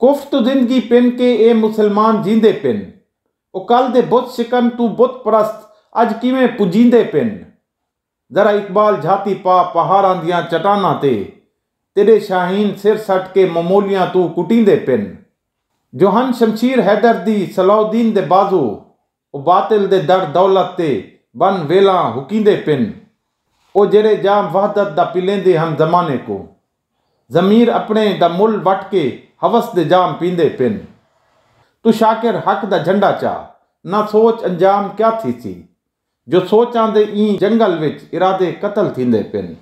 ਕੁਫਤ ਜ਼ਿੰਦਗੀ ਪਿੰਨ ਕੇ ਇਹ ਮੁਸਲਮਾਨ ਜਿੰਦੇ ਪਿੰਨ ਉਹ ਕੱਲ ਦੇ ਬੁੱਤ ਸ਼ਿਕਨ ਤੂੰ ਬੁੱਤ ਪ੍ਰਸਤ ਅੱਜ ਕਿਵੇਂ ਪੁਜੀਂਦੇ ਪਿੰਨ ਜ਼ਰਾ ਇਕਬਾਲ ਝਾਤੀ ਪਾ ਪਹਾੜਾਂ ਦੀਆਂ ਚਟਾਨਾਂ ਤੇ ਤੇਰੇ ਸ਼ਾਹੀਨ ਸਿਰ ਸੱਟ ਕੇ ਮਮੋਲੀਆਂ ਤੂੰ ਕੁਟਿੰਦੇ ਪਿੰਨ ਜੋਹਨ ਸ਼ਮਸ਼ੀਰ ਹੈਦਰ ਦੀ ਸਲਾਉਦੀਨ ਦੇ ਬਾਜ਼ੂ ਉਹ ਬਾਤਲ ਦੇ ਦਰ ਦੌਲਤ ਤੇ ਬਨ ਵੇਲਾ ਹੁਕਿੰਦੇ ਪਿੰਨ ਉਹ ਜਿਹੜੇ ਜਾਮ ਵਹਦਤ ਦਾ ਪਿਲੇਂਦੇ ਹਮ ਜ਼ਮਾਨੇ ਕੋ ਜ਼ਮੀਰ ਆਪਣੇ ਦਾ ਮੁੱਲ ਵਟ ਕੇ ਹਵਸ ਦੇ ਜਾਮ ਪੀਂਦੇ ਪਿੰ ਤੂੰ ਸ਼ਾਕਿਰ ਹੱਕ ਦਾ ਝੰਡਾ ਚਾ ਨਾ ਸੋਚ ਅੰਜਾਮ ਕਿਆ ਸੀ ਜੋ ਸੋਚਾਂ ਦੇ ਈ ਜੰਗਲ ਵਿੱਚ ਇਰਾਦੇ ਕਤਲ ਥਿੰਦੇ ਪਿੰ